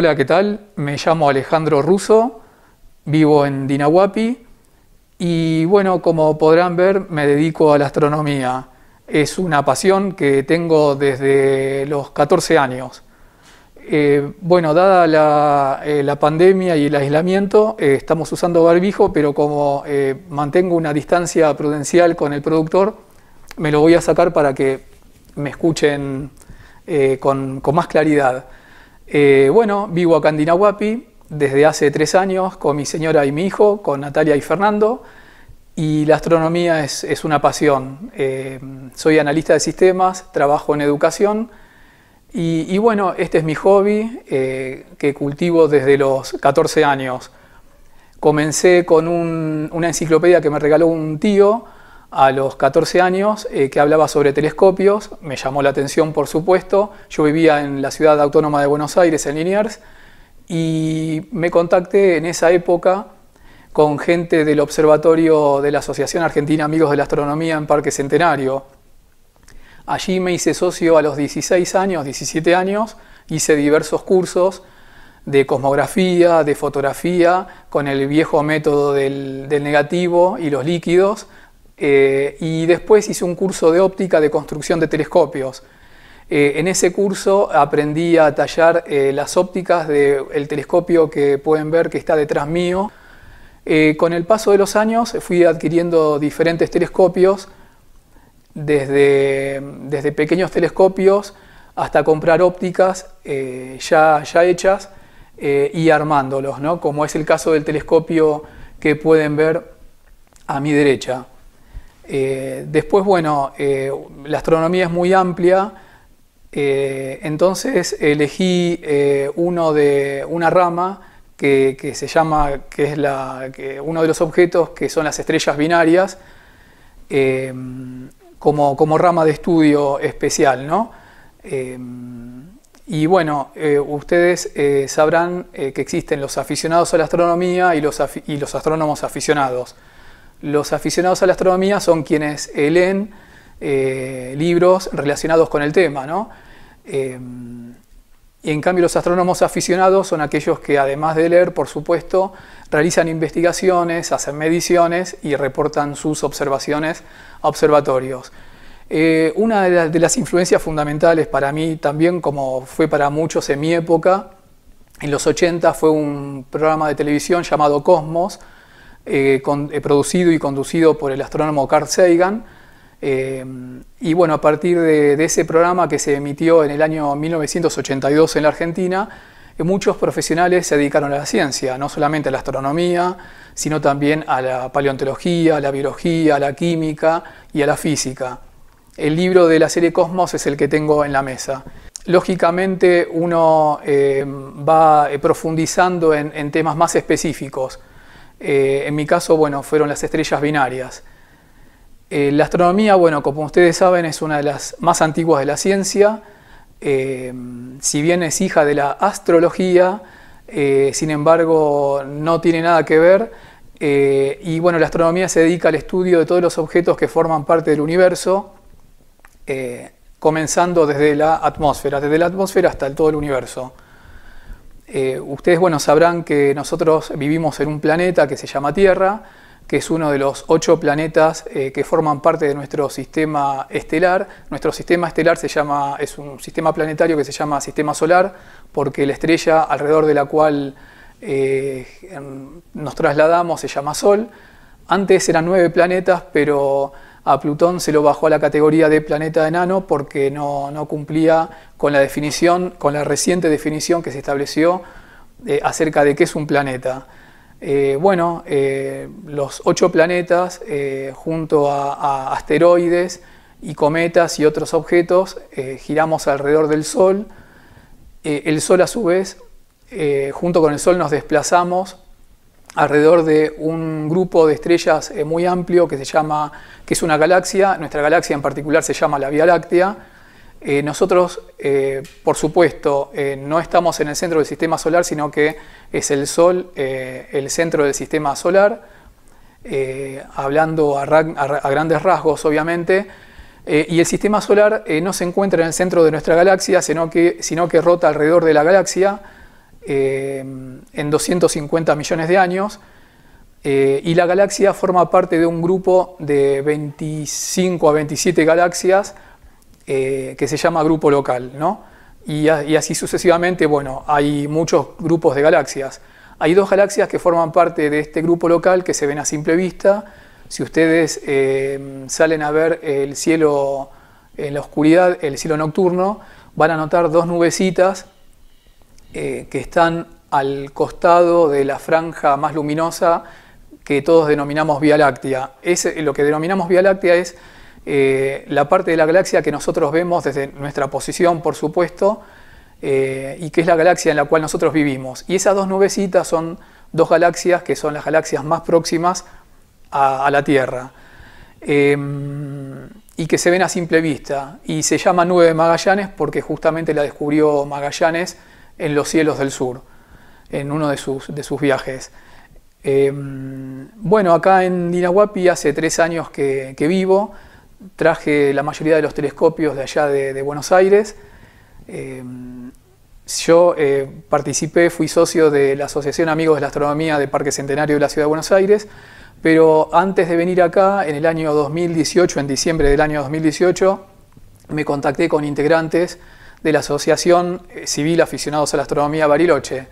Hola, ¿qué tal? Me llamo Alejandro Russo, vivo en Dinahuapi y bueno, como podrán ver, me dedico a la astronomía. Es una pasión que tengo desde los 14 años. Eh, bueno, dada eh, la, pandemia y el aislamiento, eh, estamos usando barbijo, pero como mantengo una distancia prudencial con el productor, me lo voy a sacar para que me escuchen con más claridad. Eh, bueno, vivo a en desde hace tres años con mi señora y mi hijo, con Natalia y Fernando, y la astronomía es, una pasión. Eh, soy analista de sistemas, trabajo en educación, y, bueno, este es mi hobby eh, que cultivo desde los 14 años. Comencé con una enciclopedia que me regaló un tío, a los 14 años eh, que hablaba sobre telescopios, me llamó la atención por supuesto, yo vivía en la ciudad autónoma de Buenos Aires, en Liniers, y me contacté en esa época con gente del observatorio de la Asociación Argentina Amigos de la Astronomía en Parque Centenario. Allí me hice socio a los 16 años, 17 años, hice diversos cursos de cosmografía, de fotografía, con el viejo método del negativo y los líquidos, eh, y después hice un curso de óptica de construcción de telescopios. Eh, en ese curso aprendí a tallar eh, las ópticas del telescopio que pueden ver que está detrás mío. con el paso de los años fui adquiriendo diferentes telescopios, desde, pequeños telescopios hasta comprar ópticas ya, ya, hechas y armándolos, ¿no? como es el caso del telescopio que pueden ver a mi derecha. Eh, después, bueno, eh, la astronomía es muy amplia, eh, entonces elegí de una rama que, se llama, que es uno de los objetos que son las estrellas binarias, como, rama de estudio especial, y bueno, ustedes sabrán que existen los aficionados a la astronomía y los astrónomos aficionados. Los aficionados a la astronomía son quienes leen eh, libros relacionados con el tema, ¿no? Eh, y en cambio los astrónomos aficionados son aquellos que además de leer, por supuesto, realizan investigaciones, hacen mediciones y reportan sus observaciones a observatorios. Eh, una de, de, las influencias fundamentales para mí también, como fue para muchos en mi época, en los 80 fue un programa de televisión llamado Cosmos, eh, eh, producido y conducido por el astrónomo Carl Sagan. Eh, y bueno, a partir de, ese programa que se emitió en el año 1982 en la Argentina, muchos profesionales se dedicaron a la ciencia, no solamente a la astronomía, sino también a la paleontología, a la biología, a la química y a la física. El libro de la serie Cosmos es el que tengo en la mesa. Lógicamente uno va profundizando en temas más específicos eh, en mi caso, bueno, fueron las estrellas binarias. Eh, la astronomía, bueno, como ustedes saben, es una de las más antiguas de la ciencia. Eh, si bien es hija de la astrología, sin embargo, no tiene nada que ver. y bueno, la astronomía se dedica al estudio de todos los objetos que forman parte del universo, comenzando desde la atmósfera, desde la atmósfera hasta todo el universo. Eh, ustedes, bueno, sabrán que nosotros vivimos en un planeta que se llama Tierra, que es uno de los ocho planetas eh, que forman parte de nuestro sistema estelar. Nuestro sistema estelar se llama, es un sistema planetario que se llama sistema solar, porque la estrella alrededor de la cual eh, nos trasladamos se llama Sol. Antes eran nueve planetas, pero a Plutón se lo bajó a la categoría de planeta enano porque no, cumplía con la definición, con la reciente definición que se estableció eh, acerca de qué es un planeta. Eh, bueno, eh, los ocho planetas junto a, a, asteroides y cometas y otros objetos giramos alrededor del Sol. el Sol a su vez, junto con el Sol nos desplazamos alrededor de un grupo de estrellas eh, muy amplio que se llama, que es una galaxia, nuestra galaxia en particular se llama la Vía Láctea. Eh, nosotros, eh, por supuesto, no estamos en el centro del sistema solar, sino que es el Sol el centro del sistema solar, hablando a, grandes rasgos, obviamente. y el sistema solar no se encuentra en el centro de nuestra galaxia, sino que rota alrededor de la galaxia eh, en 250 millones de años eh, y la galaxia forma parte de un grupo de 25 a 27 galaxias eh, que se llama grupo local, ¿no? Y, así sucesivamente, bueno, hay muchos grupos de galaxias. Hay dos galaxias que forman parte de este grupo local que se ven a simple vista. Si ustedes salen a ver el cielo en la oscuridad, el cielo nocturno, van a notar dos nubecitas eh, que están al costado de la franja más luminosa que todos denominamos Vía Láctea. Eh, lo que denominamos Vía Láctea es eh, la parte de la galaxia que nosotros vemos desde nuestra posición, por supuesto, y que es la galaxia en la cual nosotros vivimos. Y esas dos nubecitas son dos galaxias que son las galaxias más próximas a, la Tierra em, y que se ven a simple vista. Y se llama nube de Magallanes porque justamente la descubrió Magallanes en los cielos del sur, en uno de sus, viajes. Eh, bueno, acá en Dinahuapi hace tres años que, vivo, traje la mayoría de los telescopios de allá de, Buenos Aires. Eh, yo eh, participé, fui socio de la Asociación Amigos de la Astronomía de Parque Centenario de la Ciudad de Buenos Aires, pero antes de venir acá, en el año 2018, en diciembre del año 2018, me contacté con integrantes de la Asociación eh, Civil Aficionados a la Astronomía Bariloche.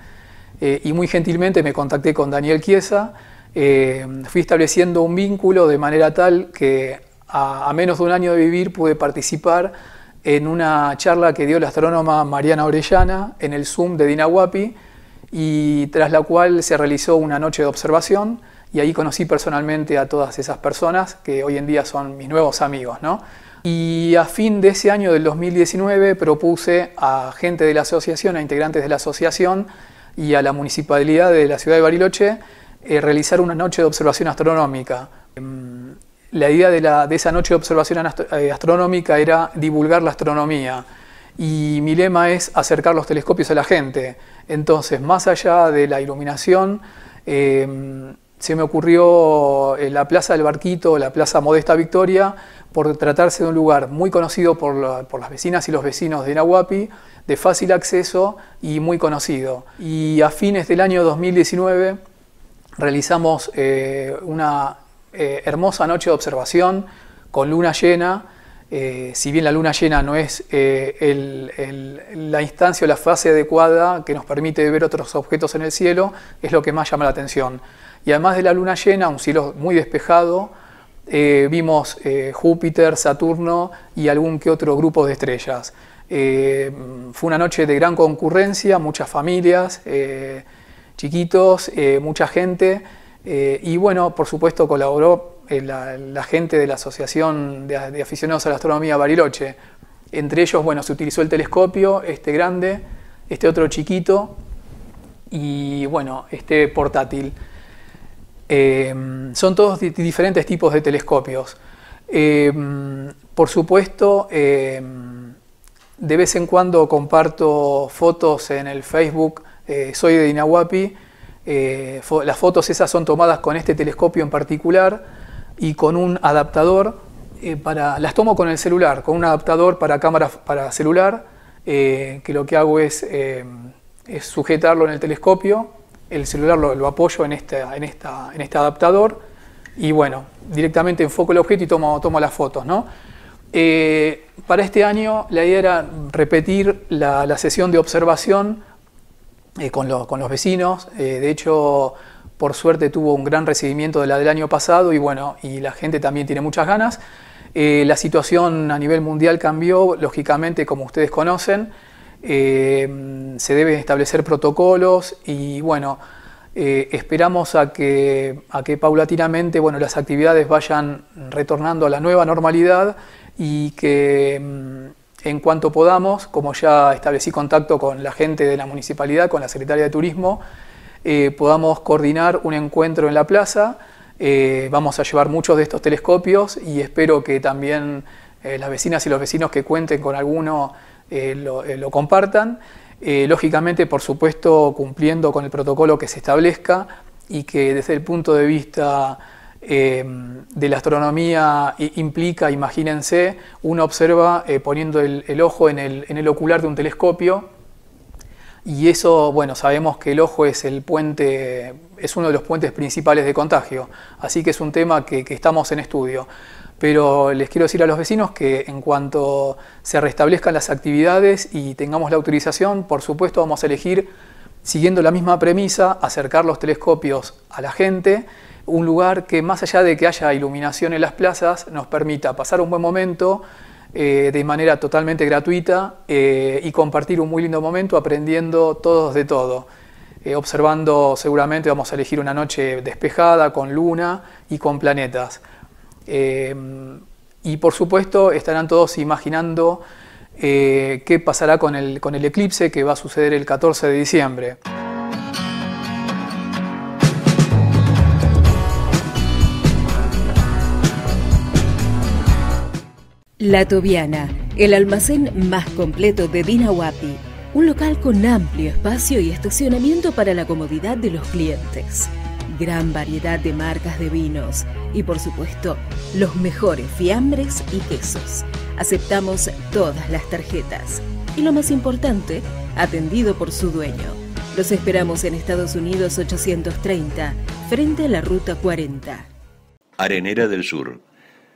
Eh, y muy gentilmente me contacté con Daniel Chiesa, eh, fui estableciendo un vínculo de manera tal que a, a, menos de un año de vivir pude participar en una charla que dio la astrónoma Mariana Orellana en el Zoom de Dinahuapi y tras la cual se realizó una noche de observación y ahí conocí personalmente a todas esas personas que hoy en día son mis nuevos amigos. ¿no? Y a fin de ese año del 2019 propuse a gente de la asociación, a integrantes de la asociación y a la municipalidad de la ciudad de Bariloche eh, realizar una noche de observación astronómica. Em, la idea de, la, de esa noche de observación eh, astronómica era divulgar la astronomía y mi lema es acercar los telescopios a la gente. Entonces, más allá de la iluminación, em, se me ocurrió eh, la Plaza del Barquito, la Plaza Modesta Victoria, por tratarse de un lugar muy conocido por, las vecinas y los vecinos de Nahuapi, de fácil acceso y muy conocido. Y a fines del año 2019 realizamos eh, una eh, hermosa noche de observación con luna llena eh, si bien la luna llena no es eh, la instancia o la fase adecuada que nos permite ver otros objetos en el cielo, es lo que más llama la atención. Y además de la luna llena, un cielo muy despejado, eh, vimos Júpiter, Saturno y algún que otro grupo de estrellas. fue una noche de gran concurrencia, muchas familias, chiquitos, mucha gente, y bueno, por supuesto colaboró la, gente de la Asociación de, Aficionados a la Astronomía Bariloche. Entre ellos, bueno, se utilizó el telescopio, este grande, este otro chiquito y, bueno, este portátil. Em, son todos diferentes tipos de telescopios. Em, por supuesto, em, de vez en cuando comparto fotos en el Facebook. Eh, soy de Inahuapi. Eh, las fotos esas son tomadas con este telescopio en particular y con un adaptador eh, para. Las tomo con el celular, con un adaptador para cámara para celular, eh, que lo que hago eh, es, sujetarlo en el telescopio. El celular lo, apoyo en, este, en, esta, en este adaptador y bueno, directamente enfoco el objeto y tomo, tomo las fotos. para este año la idea era repetir la, sesión de observación con, los vecinos. de hecho, por suerte tuvo un gran recibimiento de la del año pasado y bueno, y la gente también tiene muchas ganas. Eh, la situación a nivel mundial cambió, lógicamente, como ustedes conocen, eh, se deben establecer protocolos y bueno, eh, esperamos a que, a que paulatinamente bueno, las actividades vayan retornando a la nueva normalidad y que mm, en cuanto podamos, como ya establecí contacto con la gente de la municipalidad, con la Secretaría de Turismo, eh, podamos coordinar un encuentro en la plaza. Eh, vamos a llevar muchos de estos telescopios y espero que también eh, las vecinas y los vecinos que cuenten con alguno lo, compartan. lógicamente, por supuesto, cumpliendo con el protocolo que se establezca y que desde el punto de vista de la astronomía implica, imagínense, uno observa poniendo el, ojo en el ocular de un telescopio y eso, bueno, sabemos que el ojo es el puente, es uno de los puentes principales de contagio, así que es un tema que, que estamos en estudio. Pero les quiero decir a los vecinos que en cuanto se restablezcan las actividades y tengamos la autorización, por supuesto vamos a elegir, siguiendo la misma premisa, acercar los telescopios a la gente, un lugar que más allá de que haya iluminación en las plazas, nos permita pasar un buen momento, eh, de manera totalmente gratuita eh, y compartir un muy lindo momento aprendiendo todos de todo. Eh, observando seguramente vamos a elegir una noche despejada con luna y con planetas. y por supuesto estarán todos imaginando qué pasará con el eclipse que va a suceder el 14 de diciembre. La Tobiana, el almacén más completo de Dinahuapi. Un local con amplio espacio y estacionamiento para la comodidad de los clientes. Gran variedad de marcas de vinos y por supuesto los mejores fiambres y quesos. Aceptamos todas las tarjetas. Y lo más importante, atendido por su dueño. Los esperamos en Estados Unidos 830, frente a la Ruta 40. Arenera del Sur,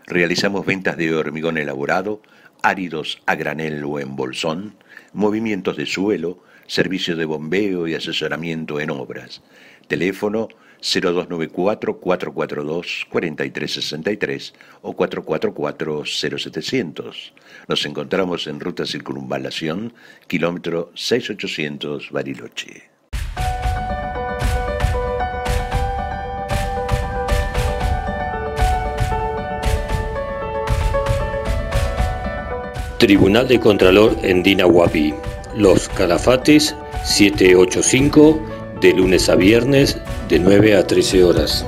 Realizamos ventas de hormigón elaborado, áridos a granel o en bolsón, movimientos de suelo, servicio de bombeo y asesoramiento en obras. Teléfono 0294-442-4363 o 444-0700. Nos encontramos en Ruta Circunvalación, kilómetro 6800 Bariloche. Tribunal de Contralor en Dinahuapi. Los Calafates 785 de lunes a viernes de 9 a 13 horas.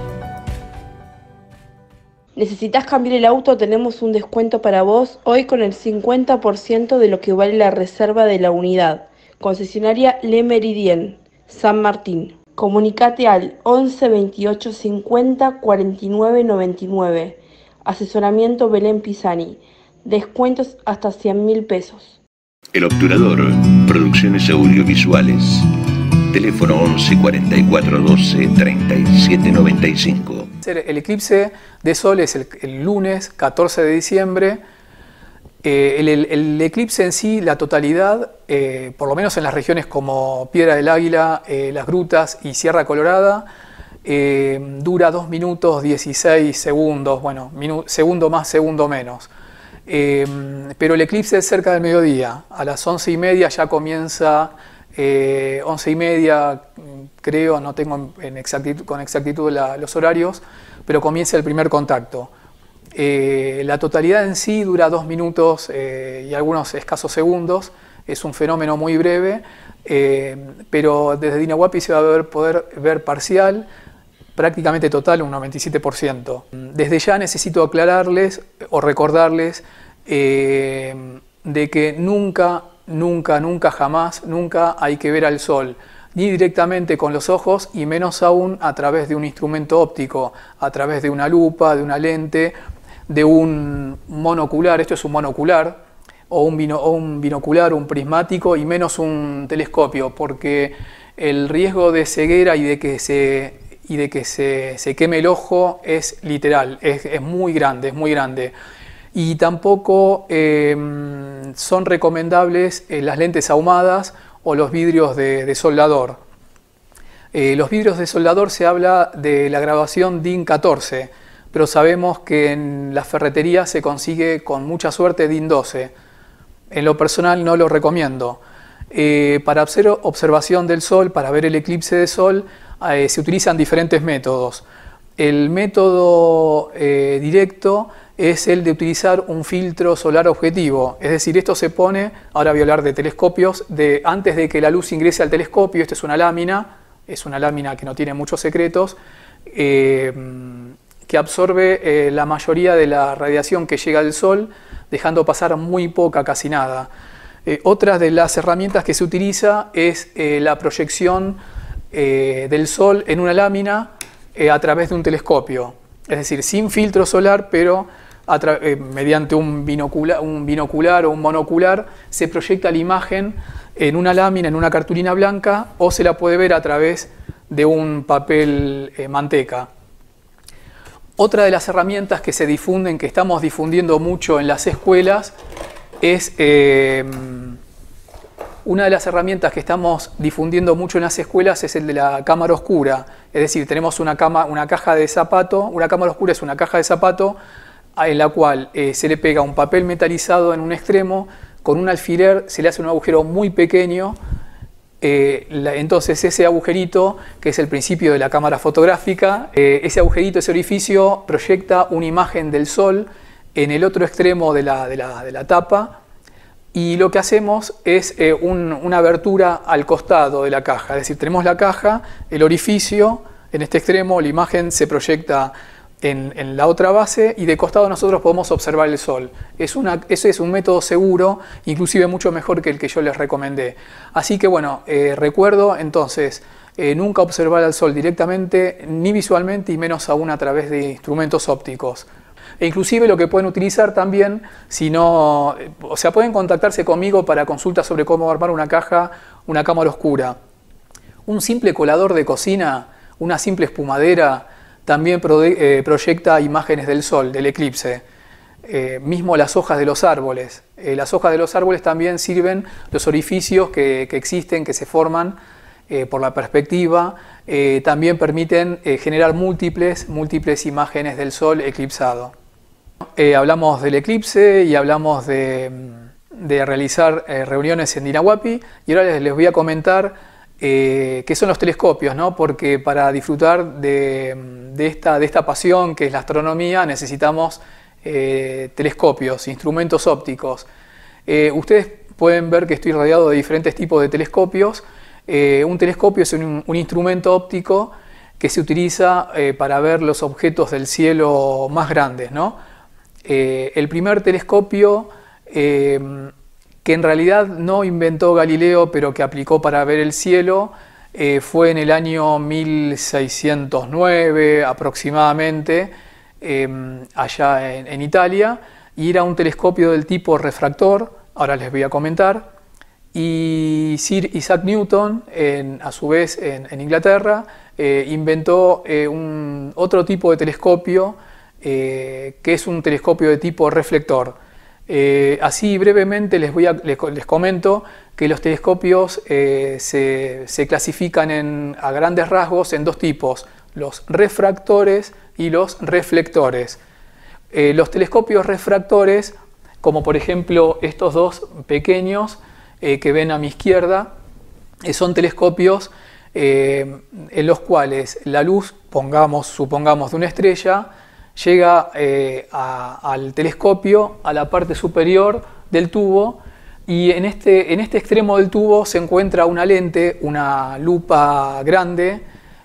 ¿Necesitas cambiar el auto? Tenemos un descuento para vos hoy con el 50% de lo que vale la reserva de la unidad. Concesionaria Le Meridien, San Martín. Comunicate al 11 28 50 49 99. Asesoramiento Belén Pisani. Descuentos hasta 100 mil pesos. El Obturador, Producciones Audiovisuales. Teléfono 11 44 12 37 95. El eclipse de sol es el, lunes 14 de diciembre. Eh, el, eclipse en sí, la totalidad, eh, por lo menos en las regiones como Piedra del Águila, eh, Las Grutas y Sierra Colorada, dura 2 minutos 16 segundos, bueno, segundo más, segundo menos. Em, pero el eclipse es cerca del mediodía, a las once y media ya comienza, eh, once y media creo, no tengo con exactitud los horarios, pero comienza el primer contacto. Eh, la totalidad en sí dura dos minutos eh, y algunos escasos segundos, es un fenómeno muy breve, pero desde Dinahuapi se va a poder ver parcial, prácticamente total, un 97%. Desde ya necesito aclararles o recordarles eh, de que nunca, nunca, nunca, jamás, nunca hay que ver al sol, ni directamente con los ojos y menos aún a través de un instrumento óptico, a través de una lupa, de una lente, de un monocular, esto es un monocular, o un, o un binocular, un prismático y menos un telescopio, porque el riesgo de ceguera y de que se y de que se, queme el ojo es literal, es, muy grande, es muy grande. Y tampoco em, son recomendables eh, las lentes ahumadas o los vidrios de, soldador. Eh, los vidrios de soldador se habla de la grabación DIN 14, pero sabemos que en las ferreterías se consigue con mucha suerte DIN 12. En lo personal no lo recomiendo. Eh, para hacer observación del sol, para ver el eclipse de sol, eh, se utilizan diferentes métodos. El método eh, directo es el de utilizar un filtro solar objetivo, es decir, esto se pone, ahora voy a hablar de telescopios, de, antes de que la luz ingrese al telescopio, esta es una lámina, es una lámina que no tiene muchos secretos, eh, que absorbe la mayoría de la radiación que llega del Sol, dejando pasar muy poca, casi nada. otra de las herramientas que se utiliza es la proyección eh, del Sol en una lámina eh, a través de un telescopio, es decir, sin filtro solar, pero eh, mediante un binocular, un binocular o un monocular se proyecta la imagen en una lámina, en una cartulina blanca, o se la puede ver a través de un papel manteca. Otra de las herramientas que se difunden, que estamos difundiendo mucho en las escuelas, es una de las herramientas que estamos difundiendo mucho en las escuelas es el de la cámara oscura. Es decir, tenemos una, una caja de zapato, una cámara oscura es una caja de zapato en la cual eh, se le pega un papel metalizado en un extremo, con un alfiler se le hace un agujero muy pequeño, eh, entonces ese agujerito, que es el principio de la cámara fotográfica, eh, ese agujerito, ese orificio proyecta una imagen del sol en el otro extremo de la tapa y lo que hacemos es eh, una abertura al costado de la caja, es decir, tenemos la caja, el orificio, en este extremo la imagen se proyecta en, la otra base y de costado nosotros podemos observar el sol. Es ese es un método seguro, inclusive mucho mejor que el que yo les recomendé. Así que bueno, eh, recuerdo entonces, eh, nunca observar al sol directamente, ni visualmente y menos aún a través de instrumentos ópticos. E inclusive lo que pueden utilizar también, si no, o sea, pueden contactarse conmigo para consultas sobre cómo armar una caja, una cámara oscura. Un simple colador de cocina, una simple espumadera, también eh, proyecta imágenes del sol, del eclipse. Eh, mismo las hojas de los árboles. Eh, las hojas de los árboles también sirven los orificios que, existen, que se forman por la perspectiva, también permiten generar múltiples, múltiples imágenes del sol eclipsado. Eh, hablamos del eclipse y hablamos de, mm, realizar eh, reuniones en Dinahuapi y ahora les, voy a comentar eh, qué son los telescopios, ¿no? porque para disfrutar de, mm, esta, pasión que es la astronomía necesitamos telescopios, instrumentos ópticos. ustedes pueden ver que estoy rodeado de diferentes tipos de telescopios. un telescopio es un, instrumento óptico que se utiliza para ver los objetos del cielo más grandes, ¿no? Eh, el primer telescopio em, que en realidad no inventó Galileo, pero que aplicó para ver el cielo, eh, fue en el año 1609 aproximadamente, em, allá en, Italia, y era un telescopio del tipo refractor, ahora les voy a comentar, y Sir Isaac Newton, a su vez en, Inglaterra, eh, inventó otro tipo de telescopio, eh, ...que qué es un telescopio de tipo reflector. Eh, así brevemente les, voy comento que los telescopios eh, se, clasifican a grandes rasgos en dos tipos, los refractores y los reflectores. los telescopios refractores, como por ejemplo estos dos pequeños que ven a mi izquierda, son telescopios en los cuales la luz, pongamos, supongamos, de una estrella, llega eh, al telescopio, a la parte superior del tubo, y este, en este, extremo del tubo se encuentra una lente, una lupa grande,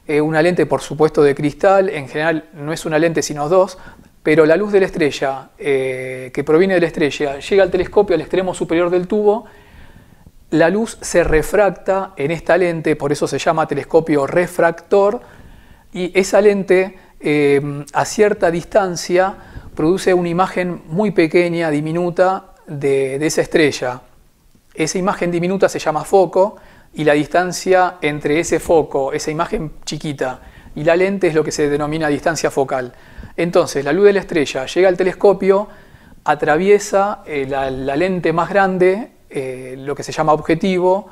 eh, una lente por supuesto de cristal, en general no es una lente sino dos, pero la luz de la estrella, eh, que proviene de la estrella, llega al telescopio al extremo superior del tubo, la luz se refracta en esta lente, por eso se llama telescopio refractor, y esa lente eh, a cierta distancia produce una imagen muy pequeña, diminuta, de, esa estrella. Esa imagen diminuta se llama foco y la distancia entre ese foco, esa imagen chiquita, y la lente es lo que se denomina distancia focal. Entonces, la luz de la estrella llega al telescopio, atraviesa eh, la, lente más grande, eh, lo que se llama objetivo,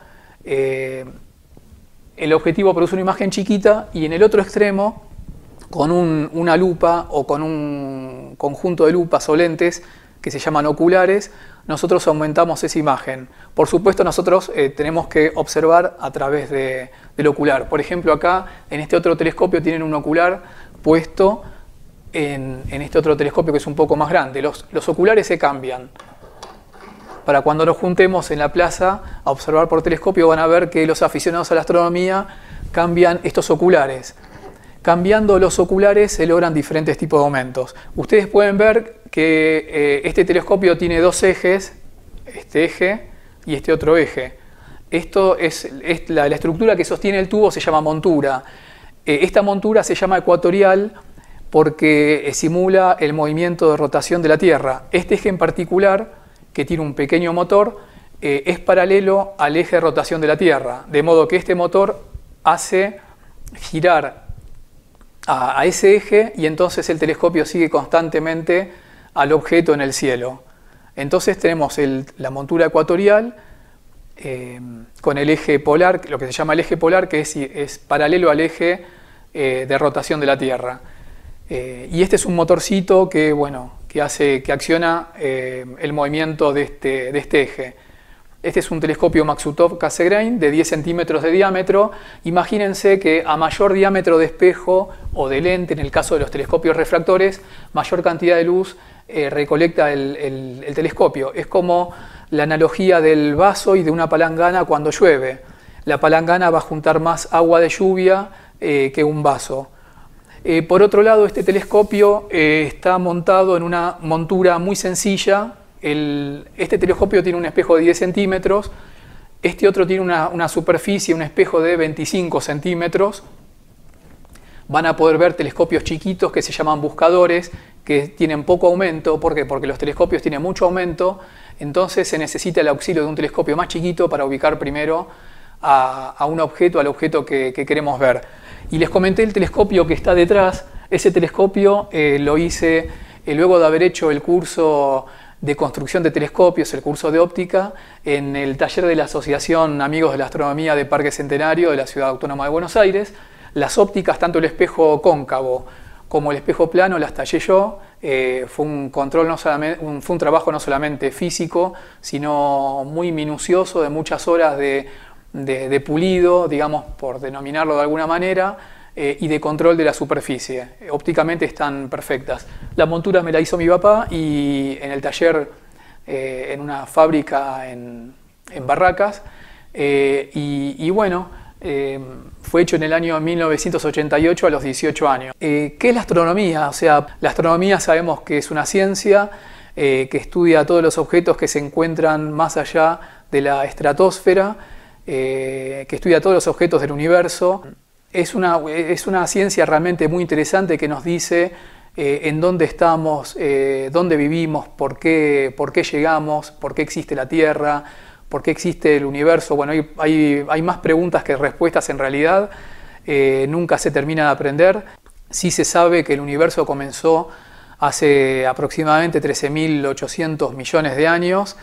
el objetivo produce una imagen chiquita y en el otro extremo con una lupa o con un conjunto de lupas o lentes que se llaman oculares, nosotros aumentamos esa imagen. Por supuesto, nosotros eh, tenemos que observar a través del ocular. Por ejemplo, acá en este otro telescopio tienen un ocular puesto en, este otro telescopio que es un poco más grande. Los, los, oculares se cambian. Para cuando nos juntemos en la plaza a observar por telescopio van a ver que los aficionados a la astronomía cambian estos oculares. Cambiando los oculares se logran diferentes tipos de aumentos. Ustedes pueden ver que eh, este telescopio tiene dos ejes, este eje y este otro eje. Esto es, la, estructura que sostiene el tubo se llama montura. Eh, esta montura se llama ecuatorial porque eh, simula el movimiento de rotación de la Tierra. Este eje en particular, que tiene un pequeño motor, es paralelo al eje de rotación de la Tierra, de modo que este motor hace girar a, ese eje y entonces el telescopio sigue constantemente al objeto en el cielo. Entonces tenemos la montura ecuatorial eh, con el eje polar, lo que se llama el eje polar, que es, paralelo al eje eh, de rotación de la Tierra. Eh, y este es un motorcito que, bueno, que, hace, que acciona el movimiento de este, este eje. Este es un telescopio maksutov Cassegrain de 10 centímetros de diámetro. Imagínense que a mayor diámetro de espejo o de lente, en el caso de los telescopios refractores, mayor cantidad de luz eh, recolecta el, telescopio. Es como la analogía del vaso y de una palangana cuando llueve. La palangana va a juntar más agua de lluvia eh, que un vaso. Eh, por otro lado, este telescopio está montado en una montura muy sencilla, el, este telescopio tiene un espejo de 10 centímetros, este otro tiene una, superficie, un espejo de 25 centímetros. Van a poder ver telescopios chiquitos que se llaman buscadores, que tienen poco aumento, ¿por qué? Porque los telescopios tienen mucho aumento, entonces se necesita el auxilio de un telescopio más chiquito para ubicar primero a, un objeto, al objeto que, queremos ver. Y les comenté el telescopio que está detrás, ese telescopio eh, lo hice eh, luego de haber hecho el curso de construcción de telescopios, el curso de óptica, en el taller de la Asociación Amigos de la Astronomía de Parque Centenario de la Ciudad Autónoma de Buenos Aires. Las ópticas, tanto el espejo cóncavo como el espejo plano, las tallé yo. Eh, fue, un control fue un trabajo no solamente físico, sino muy minucioso, de muchas horas de, pulido, digamos, por denominarlo de alguna manera, eh, y de control de la superficie. Ópticamente están perfectas. La montura me la hizo mi papá y en el taller, eh, en una fábrica en, Barracas. Eh, y, bueno, eh, fue hecho en el año 1988 a los 18 años. ¿Qué es la astronomía? O sea, la astronomía sabemos que es una ciencia que estudia todos los objetos que se encuentran más allá de la estratosfera, que estudia todos los objetos del universo. Es es una ciencia realmente muy interesante que nos dice eh, en dónde estamos, eh, dónde vivimos, por qué, por qué llegamos, por qué existe la Tierra, por qué existe el universo. Bueno, hay, más preguntas que respuestas en realidad. Eh, nunca se termina de aprender. Sí se sabe que el universo comenzó hace aproximadamente 13.800 millones de años,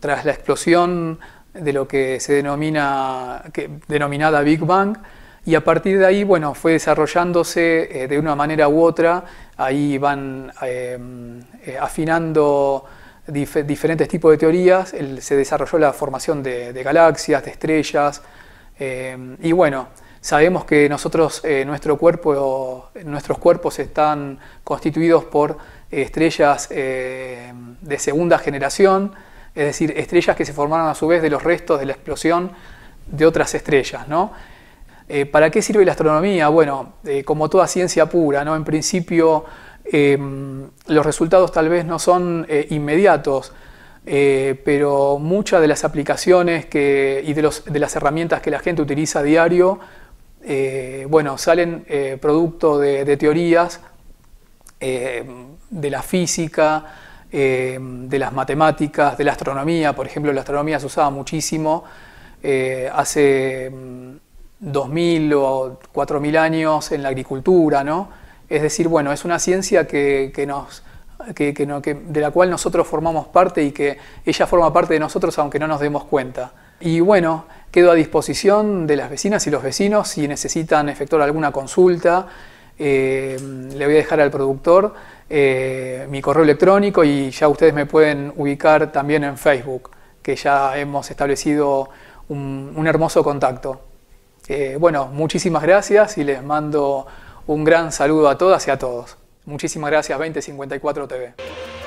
tras la explosión de lo que se denomina, denominada Big Bang y a partir de ahí, bueno, fue desarrollándose eh, de una manera u otra, ahí van eh, eh, afinando diferentes tipos de teorías, se desarrolló la formación de, galaxias, de estrellas, y bueno, sabemos que nosotros, nuestro cuerpo, nuestros cuerpos están constituidos por estrellas de segunda generación, es decir, estrellas que se formaron a su vez de los restos de la explosión de otras estrellas, ¿no? Eh, ¿Para qué sirve la astronomía? Bueno, eh, como toda ciencia pura, ¿no? En principio em, los resultados tal vez no son eh, inmediatos, pero muchas de las aplicaciones que, y de, los, de, las herramientas que la gente utiliza a diario, bueno, salen producto de, teorías de la física, em, de las matemáticas, de la astronomía, por ejemplo, la astronomía se usaba muchísimo hace em, 2.000 o 4.000 años en la agricultura, ¿no? Es decir, bueno, es una ciencia que, de la cual nosotros formamos parte y que ella forma parte de nosotros aunque no nos demos cuenta. Y bueno, quedo a disposición de las vecinas y los vecinos si necesitan efectuar alguna consulta. Eh, le voy a dejar al productor eh, mi correo electrónico y ya ustedes me pueden ubicar también en Facebook, que ya hemos establecido un hermoso contacto. Eh, bueno, muchísimas gracias y les mando un gran saludo a todas y a todos. Muchísimas gracias 2054 TV.